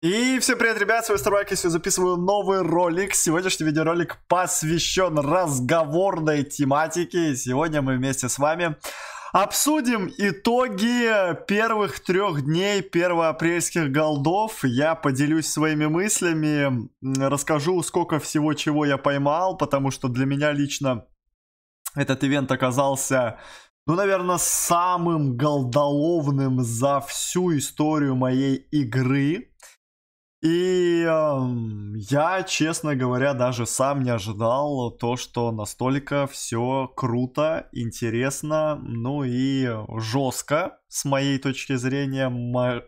И всем привет, ребят, с вами Старбак, я записываю новый ролик. Сегодняшний видеоролик посвящен разговорной тематике. сегодня мы вместе с вами обсудим итоги первых трех дней первоапрельских голдов. Я поделюсь своими мыслями, расскажу, сколько всего чего я поймал, потому что для меня лично этот ивент оказался ну, наверное, самым голдоловным за всю историю моей игры. И э, я, честно говоря, даже сам не ожидал то, что настолько все круто, интересно, ну и жестко с моей точки зрения,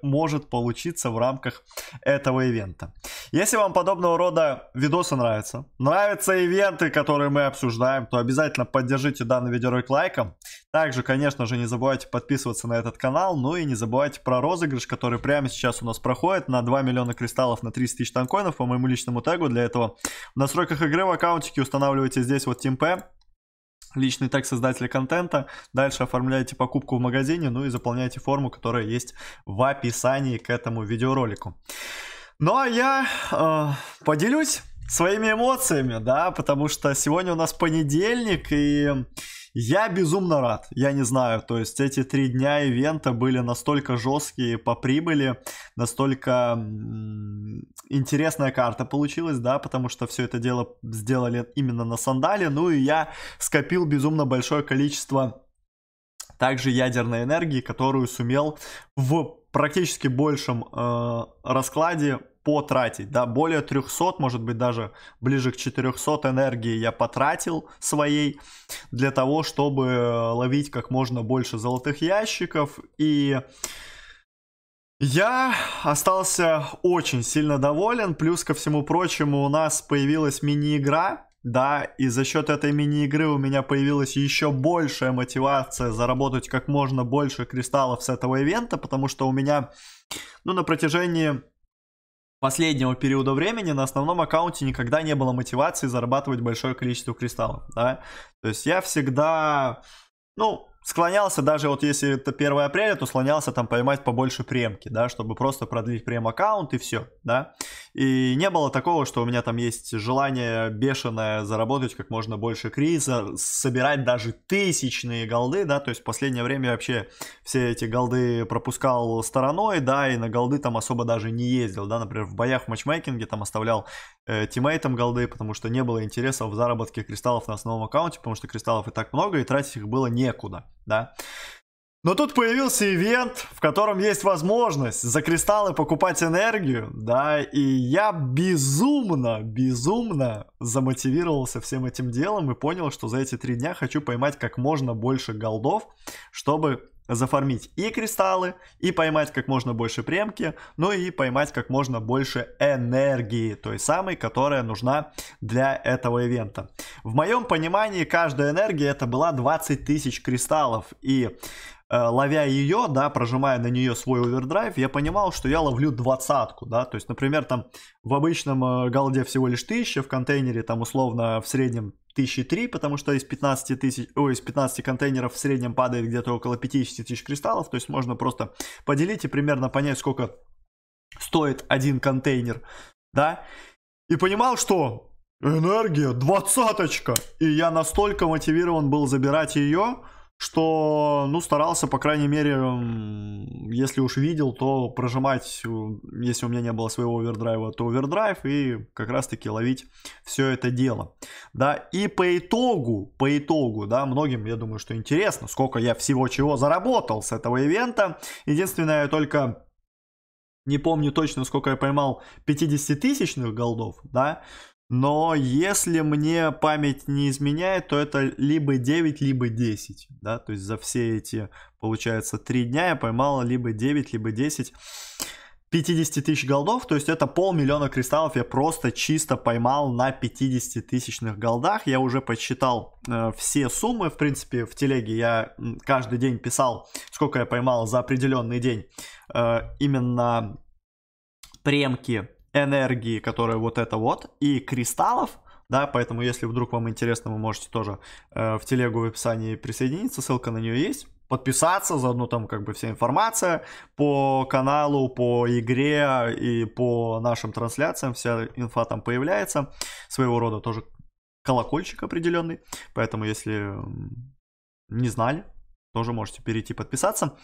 может получиться в рамках этого ивента. Если вам подобного рода видосы нравятся, нравятся ивенты, которые мы обсуждаем, то обязательно поддержите данный видеоролик лайком. Также, конечно же, не забывайте подписываться на этот канал, ну и не забывайте про розыгрыш, который прямо сейчас у нас проходит на 2 миллиона кристаллов на 30 тысяч танкоинов по моему личному тегу. Для этого в настройках игры в аккаунтике устанавливайте здесь вот TeamP, личный тег создателя контента, дальше оформляете покупку в магазине, ну и заполняете форму, которая есть в описании к этому видеоролику. Ну а я э, поделюсь своими эмоциями, да, потому что сегодня у нас понедельник, и я безумно рад, я не знаю, то есть эти три дня ивента были настолько жесткие по прибыли, настолько интересная карта получилась, да, потому что все это дело сделали именно на сандале, ну и я скопил безумно большое количество также ядерной энергии, которую сумел в практически большем э, раскладе потратить, да, более 300, может быть, даже ближе к 400 энергии я потратил своей для того, чтобы э, ловить как можно больше золотых ящиков и... Я остался очень сильно доволен, плюс ко всему прочему у нас появилась мини-игра, да, и за счет этой мини-игры у меня появилась еще большая мотивация заработать как можно больше кристаллов с этого ивента, потому что у меня, ну, на протяжении последнего периода времени на основном аккаунте никогда не было мотивации зарабатывать большое количество кристаллов, да. То есть я всегда, ну, склонялся даже вот если это 1 апреля, то склонялся там поймать побольше премки, да, чтобы просто продлить прем аккаунт и все, да. И не было такого, что у меня там есть желание бешеное заработать как можно больше криза, собирать даже тысячные голды, да, то есть в последнее время вообще все эти голды пропускал стороной, да, и на голды там особо даже не ездил, да, например, в боях в матчмейкинге там оставлял э, тиммейтам голды, потому что не было интереса в заработке кристаллов на основном аккаунте, потому что кристаллов и так много, и тратить их было некуда, да. Но тут появился ивент, в котором есть возможность за кристаллы покупать энергию, да, и я безумно, безумно замотивировался всем этим делом и понял, что за эти три дня хочу поймать как можно больше голдов, чтобы зафармить и кристаллы, и поймать как можно больше премки, ну и поймать как можно больше энергии, той самой, которая нужна для этого ивента. В моем понимании каждая энергия это была 20 тысяч кристаллов, и Э, ловя ее, да, прожимая на нее свой овердрайв, я понимал, что я ловлю двадцатку, да, то есть, например, там в обычном э, голде всего лишь тысяча, в контейнере там условно в среднем тысячи три, потому что из 15 тысяч, ой, из 15 контейнеров в среднем падает где-то около 50 тысяч кристаллов, то есть можно просто поделить и примерно понять, сколько стоит один контейнер, да, и понимал, что энергия двадцаточка, и я настолько мотивирован был забирать ее, что, ну, старался, по крайней мере, если уж видел, то прожимать, э, если у меня не было своего овердрайва, то овердрайв и как раз-таки ловить все это дело. Да, и по итогу, по итогу, да, многим, я думаю, что интересно, сколько я всего чего заработал с этого ивента. Единственное, только не помню точно, сколько я поймал 50-тысячных голдов, да, но если мне память не изменяет, то это либо 9, либо 10. Да? То есть за все эти, получается, 3 дня я поймал либо 9, либо 10. 50 тысяч голдов, то есть это полмиллиона кристаллов я просто чисто поймал на 50 тысячных голдах. Я уже подсчитал э, все суммы, в принципе, в телеге я каждый день писал, сколько я поймал за определенный день э, именно премки энергии, которая вот это вот, и кристаллов, да, поэтому если вдруг вам интересно, вы можете тоже э, в телегу в описании присоединиться, ссылка на нее есть, подписаться, заодно там как бы вся информация по каналу, по игре и по нашим трансляциям, вся инфа там появляется, своего рода тоже колокольчик определенный, поэтому если не знали, тоже можете перейти подписаться.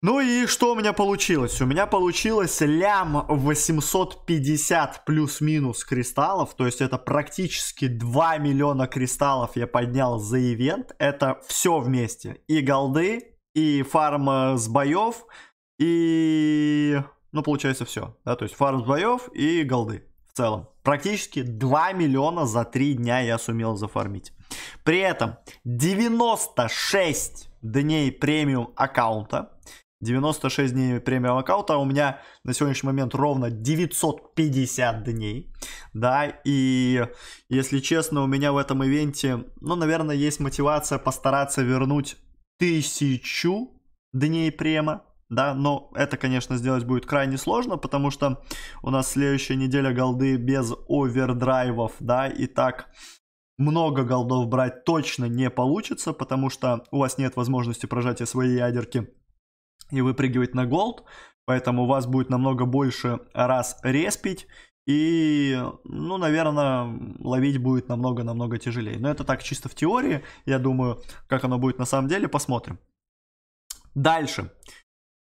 Ну и что у меня получилось? У меня получилось лям 850 плюс-минус кристаллов, то есть это практически 2 миллиона кристаллов я поднял за ивент. Это все вместе. И голды, и фарм э, с боев, и... Ну, получается все. Да? То есть фарм с боев и голды в целом. Практически 2 миллиона за 3 дня я сумел зафармить. При этом 96 дней премиум аккаунта 96 дней премиум аккаунта, а у меня на сегодняшний момент ровно 950 дней, да, и если честно, у меня в этом ивенте, ну, наверное, есть мотивация постараться вернуть тысячу дней према, да, но это, конечно, сделать будет крайне сложно, потому что у нас следующая неделя голды без овердрайвов, да, и так много голдов брать точно не получится, потому что у вас нет возможности прожать свои ядерки и выпрыгивать на голд, поэтому у вас будет намного больше раз респить, и, ну, наверное, ловить будет намного-намного тяжелее. Но это так чисто в теории, я думаю, как оно будет на самом деле, посмотрим. Дальше.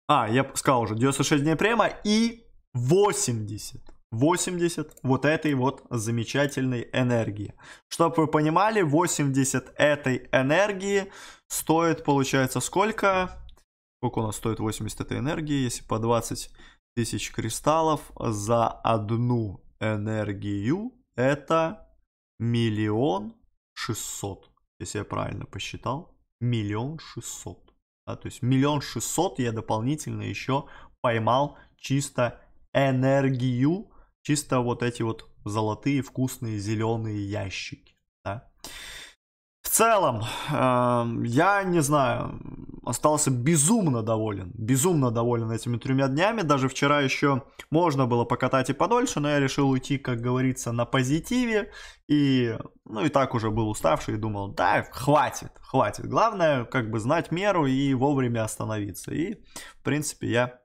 А, я сказал уже, 96 дней према и 80. 80 вот этой вот замечательной энергии. Чтобы вы понимали, 80 этой энергии стоит, получается, сколько? Сколько у нас стоит 80 этой энергии? Если по 20 тысяч кристаллов за одну энергию, это миллион шестьсот. Если я правильно посчитал, миллион шестьсот. Да, то есть миллион шестьсот я дополнительно еще поймал чисто энергию, чисто вот эти вот золотые вкусные зеленые ящики. Да. В целом, э, я не знаю, остался безумно доволен, безумно доволен этими тремя днями. Даже вчера еще можно было покатать и подольше, но я решил уйти, как говорится, на позитиве. И, ну и так уже был уставший и думал, да, хватит, хватит. Главное, как бы знать меру и вовремя остановиться. И, в принципе, я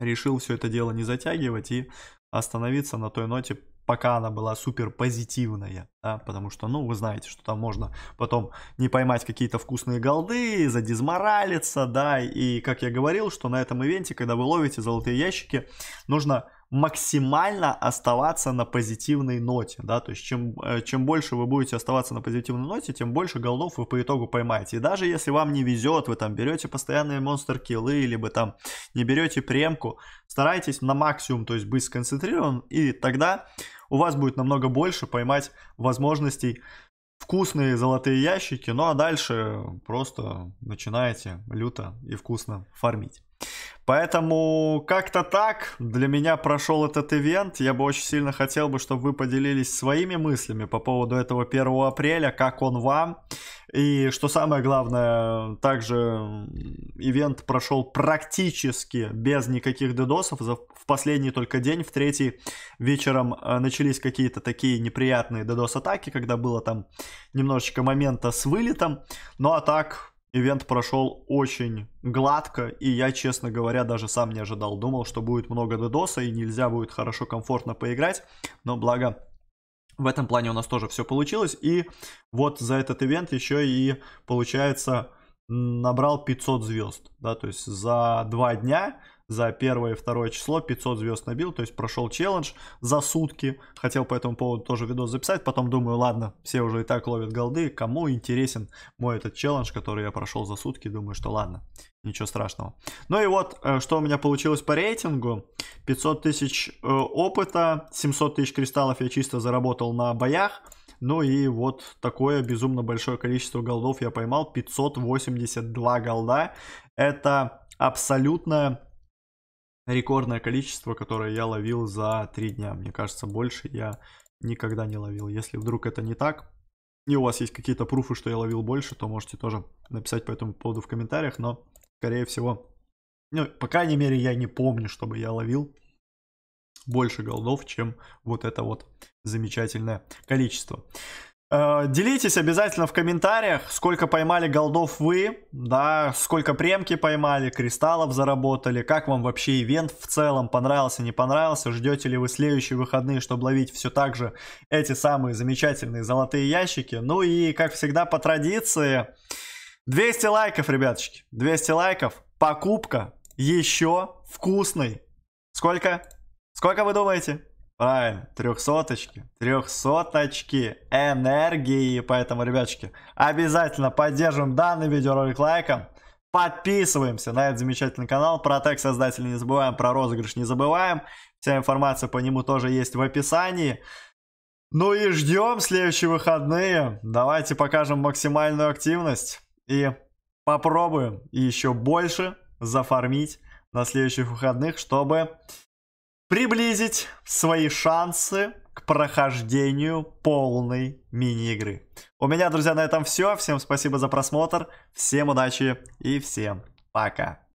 решил все это дело не затягивать и остановиться на той ноте, пока она была супер позитивная, да, потому что, ну, вы знаете, что там можно потом не поймать какие-то вкусные голды, задизморалиться, да, и, как я говорил, что на этом ивенте, когда вы ловите золотые ящики, нужно максимально оставаться на позитивной ноте, да, то есть чем, э, чем больше вы будете оставаться на позитивной ноте, тем больше голдов вы по итогу поймаете. И даже если вам не везет, вы там берете постоянные монстр-киллы, либо там не берете премку, старайтесь на максимум, то есть быть сконцентрирован, и тогда у вас будет намного больше поймать возможностей вкусные золотые ящики, ну а дальше просто начинаете люто и вкусно фармить. Поэтому как-то так для меня прошел этот ивент. Я бы очень сильно хотел бы, чтобы вы поделились своими мыслями по поводу этого 1 апреля, как он вам. И что самое главное, также ивент прошел практически без никаких дедосов. В последний только день, в третий вечером э, начались какие-то такие неприятные дедос-атаки, когда было там немножечко момента с вылетом. Ну а так, Ивент прошел очень гладко, и я, честно говоря, даже сам не ожидал. Думал, что будет много дедоса и нельзя будет хорошо, комфортно поиграть, но благо в этом плане у нас тоже все получилось. И вот за этот ивент еще и, получается, набрал 500 звезд, да, то есть за два дня за первое и второе число 500 звезд набил, то есть прошел челлендж за сутки. Хотел по этому поводу тоже видос записать, потом думаю, ладно, все уже и так ловят голды, кому интересен мой этот челлендж, который я прошел за сутки, думаю, что ладно, ничего страшного. Ну и вот, э, что у меня получилось по рейтингу. 500 тысяч э, опыта, 700 тысяч кристаллов я чисто заработал на боях, ну и вот такое безумно большое количество голдов я поймал, 582 голда. Это абсолютно рекордное количество, которое я ловил за 3 дня. Мне кажется, больше я никогда не ловил. Если вдруг это не так, и у вас есть какие-то пруфы, что я ловил больше, то можете тоже написать по этому поводу в комментариях, но, скорее всего, ну, по крайней мере, я не помню, чтобы я ловил больше голдов, чем вот это вот замечательное количество. Э, делитесь обязательно в комментариях, сколько поймали голдов вы, да, сколько премки поймали, кристаллов заработали, как вам вообще ивент в целом, понравился, не понравился, ждете ли вы следующие выходные, чтобы ловить все так же эти самые замечательные золотые ящики. Ну и, как всегда, по традиции, 200 лайков, ребяточки, 200 лайков, покупка еще вкусной. Сколько? Сколько вы думаете? Правильно, трехсоточки, трехсоточки энергии. Поэтому, ребяточки, обязательно поддерживаем данный видеоролик лайком. Подписываемся на этот замечательный канал. Про тег создателей не забываем, про розыгрыш не забываем. Вся информация по нему тоже есть в описании. Ну и ждем следующие выходные. Давайте покажем максимальную активность и попробуем еще больше зафармить на следующих выходных, чтобы приблизить свои шансы к прохождению полной мини-игры. У меня, друзья, на этом все. Всем спасибо за просмотр, всем удачи и всем пока.